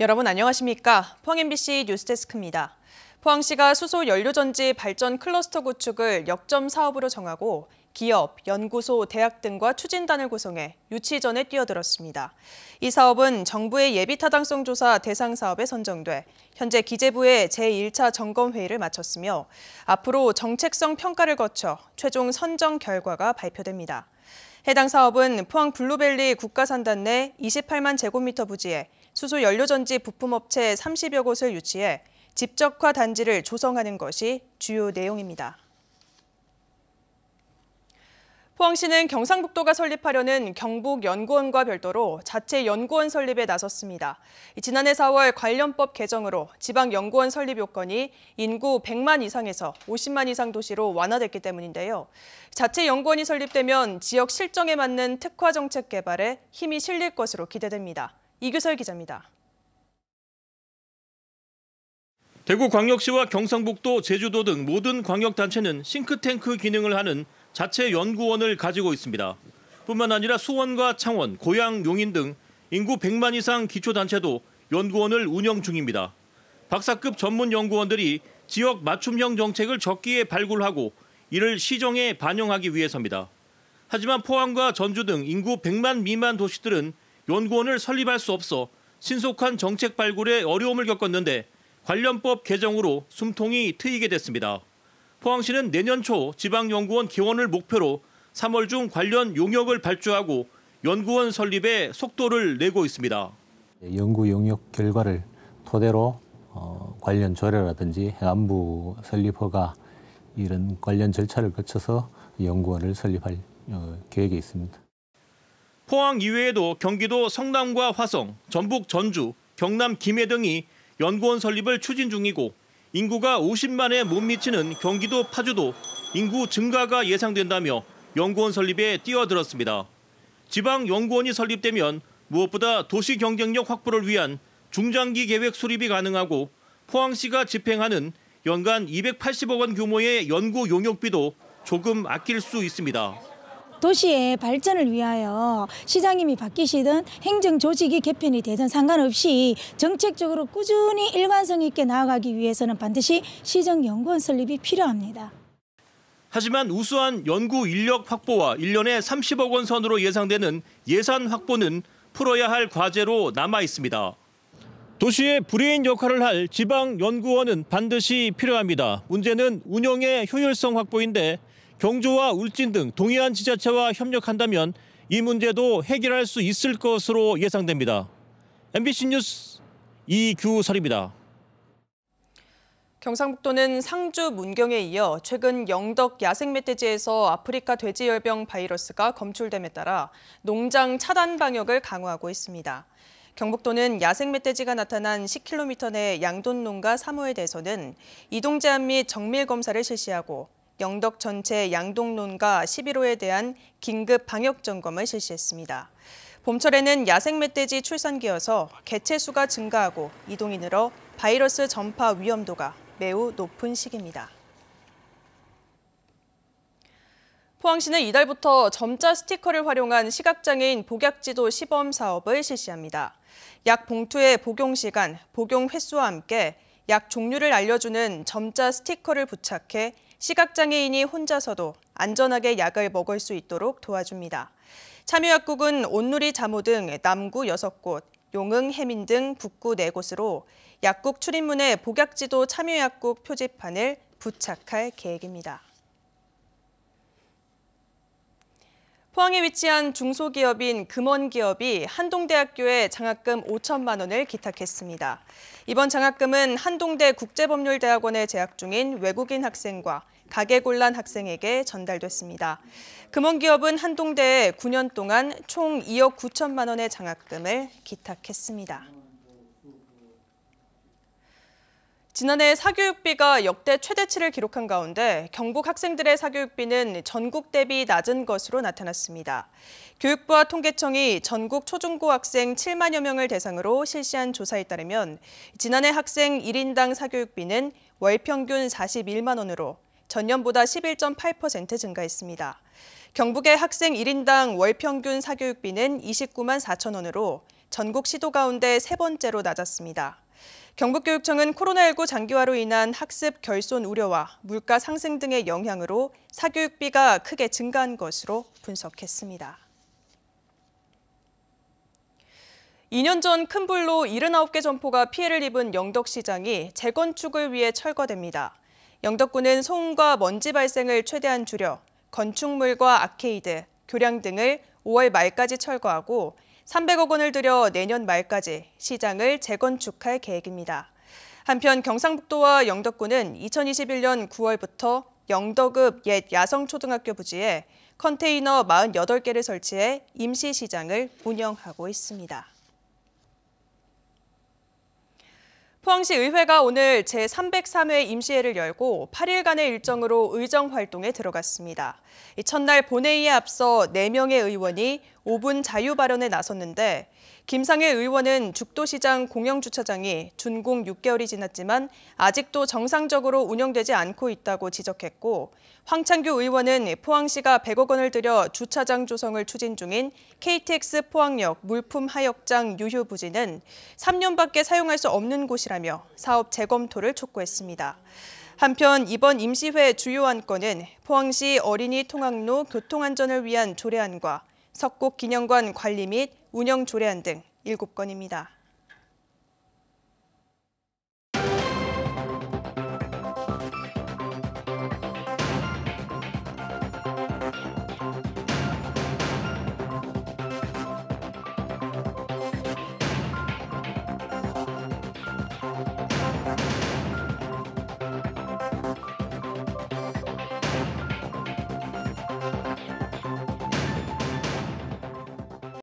여러분 안녕하십니까? 포항 MBC 뉴스데스크입니다. 포항시가 수소 연료전지 발전 클러스터 구축을 역점 사업으로 정하고 기업, 연구소, 대학 등과 추진단을 구성해 유치전에 뛰어들었습니다. 이 사업은 정부의 예비타당성 조사 대상 사업에 선정돼 현재 기재부의 제1차 점검회의를 마쳤으며 앞으로 정책성 평가를 거쳐 최종 선정 결과가 발표됩니다. 해당 사업은 포항 블루밸리 국가산단 내 28만 제곱미터 부지에 수소 연료전지 부품업체 30여 곳을 유치해 집적화 단지를 조성하는 것이 주요 내용입니다. 포항시는 경상북도가 설립하려는 경북연구원과 별도로 자체 연구원 설립에 나섰습니다. 지난해 4월 관련법 개정으로 지방연구원 설립 요건이 인구 100만 이상에서 50만 이상 도시로 완화됐기 때문인데요. 자체 연구원이 설립되면 지역 실정에 맞는 특화 정책 개발에 힘이 실릴 것으로 기대됩니다. 이규설 기자입니다. 대구광역시와 경상북도, 제주도 등 모든 광역단체는 싱크탱크 기능을 하는 자체 연구원을 가지고 있습니다. 뿐만 아니라 수원과 창원, 고양, 용인 등 인구 100만 이상 기초단체도 연구원을 운영 중입니다. 박사급 전문 연구원들이 지역 맞춤형 정책을 적기에 발굴하고 이를 시정에 반영하기 위해서입니다. 하지만 포항과 전주 등 인구 100만 미만 도시들은 연구원을 설립할 수 없어 신속한 정책 발굴에 어려움을 겪었는데 관련법 개정으로 숨통이 트이게 됐습니다. 포항시는 내년 초 지방연구원 개원을 목표로 3월 중 관련 용역을 발주하고 연구원 설립에 속도를 내고 있습니다. 예, 연구 용역 결과를 토대로 어, 관련 조례라든지 해안부 설립 허가 이런 관련 절차를 거쳐서 연구원을 설립할 어, 계획이 있습니다. 포항 이외에도 경기도 성남과 화성, 전북 전주, 경남 김해 등이 연구원 설립을 추진 중이고 인구가 50만에 못 미치는 경기도 파주도 인구 증가가 예상된다며 연구원 설립에 뛰어들었습니다. 지방 연구원이 설립되면 무엇보다 도시 경쟁력 확보를 위한 중장기 계획 수립이 가능하고 포항시가 집행하는 연간 280억 원 규모의 연구 용역비도 조금 아낄 수 있습니다. 도시의 발전을 위하여 시장님이 바뀌시든 행정 조직이 개편이 되든 상관없이 정책적으로 꾸준히 일관성 있게 나아가기 위해서는 반드시 시정연구원 설립이 필요합니다. 하지만 우수한 연구 인력 확보와 1년에 30억 원 선으로 예상되는 예산 확보는 풀어야 할 과제로 남아 있습니다. 도시의 브레인 역할을 할 지방 연구원은 반드시 필요합니다. 문제는 운영의 효율성 확보인데 경주와 울진 등 동해안 지자체와 협력한다면 이 문제도 해결할 수 있을 것으로 예상됩니다. MBC 뉴스 이규설입니다. 경상북도는 상주 문경에 이어 최근 영덕 야생 멧돼지에서 아프리카 돼지열병 바이러스가 검출됨에 따라 농장 차단 방역을 강화하고 있습니다. 경북도는 야생 멧돼지가 나타난 10km 내 양돈 농가 3호에 대해서는 이동 제한 및 정밀 검사를 실시하고 영덕 전체 양동론과 11호에 대한 긴급 방역 점검을 실시했습니다. 봄철에는 야생 멧돼지 출산기여서 개체 수가 증가하고 이동이 늘어 바이러스 전파 위험도가 매우 높은 시기입니다. 포항시는 이달부터 점자 스티커를 활용한 시각장애인 복약지도 시범 사업을 실시합니다. 약 봉투의 복용 시간, 복용 횟수와 함께 약 종류를 알려주는 점자 스티커를 부착해 시각장애인이 혼자서도 안전하게 약을 먹을 수 있도록 도와줍니다. 참여약국은 온누리 자모 등 남구 6곳, 용흥, 해민 등 북구 4곳으로 약국 출입문에 복약지도 참여약국 표지판을 부착할 계획입니다. 포항에 위치한 중소기업인 금원기업이 한동대학교에 장학금 5천만 원을 기탁했습니다. 이번 장학금은 한동대 국제법률대학원에 재학 중인 외국인 학생과 가계곤란 학생에게 전달됐습니다. 금원기업은 한동대에 9년 동안 총 2억 9천만 원의 장학금을 기탁했습니다. 지난해 사교육비가 역대 최대치를 기록한 가운데 경북 학생들의 사교육비는 전국 대비 낮은 것으로 나타났습니다. 교육부와 통계청이 전국 초중고 학생 7만여 명을 대상으로 실시한 조사에 따르면 지난해 학생 1인당 사교육비는 월 평균 41만 원으로 전년보다 11.8% 증가했습니다. 경북의 학생 1인당 월 평균 사교육비는 29만 4천 원으로 전국 시도 가운데 세 번째로 낮았습니다. 경북교육청은 코로나19 장기화로 인한 학습 결손 우려와 물가 상승 등의 영향으로 사교육비가 크게 증가한 것으로 분석했습니다. 2년 전 큰 불로 79개 점포가 피해를 입은 영덕시장이 재건축을 위해 철거됩니다. 영덕군은 소음과 먼지 발생을 최대한 줄여 건축물과 아케이드, 교량 등을 5월 말까지 철거하고 300억 원을 들여 내년 말까지 시장을 재건축할 계획입니다. 한편 경상북도와 영덕군은 2021년 9월부터 영덕읍 옛 야성초등학교 부지에 컨테이너 48개를 설치해 임시시장을 운영하고 있습니다. 포항시 의회가 오늘 제303회 임시회를 열고 8일간의 일정으로 의정 활동에 들어갔습니다. 이 첫날 본회의에 앞서 4명의 의원이 5분 자유 발언에 나섰는데 김상혜 의원은 죽도시장 공영주차장이 준공 6개월이 지났지만 아직도 정상적으로 운영되지 않고 있다고 지적했고 황창규 의원은 포항시가 100억 원을 들여 주차장 조성을 추진 중인 KTX 포항역 물품 하역장 유휴 부지는 3년밖에 사용할 수 없는 곳이라며 사업 재검토를 촉구했습니다. 한편 이번 임시회 주요 안건은 포항시 어린이 통학로 교통안전을 위한 조례안과 석곡기념관 관리 및 운영 조례안 등 7건입니다.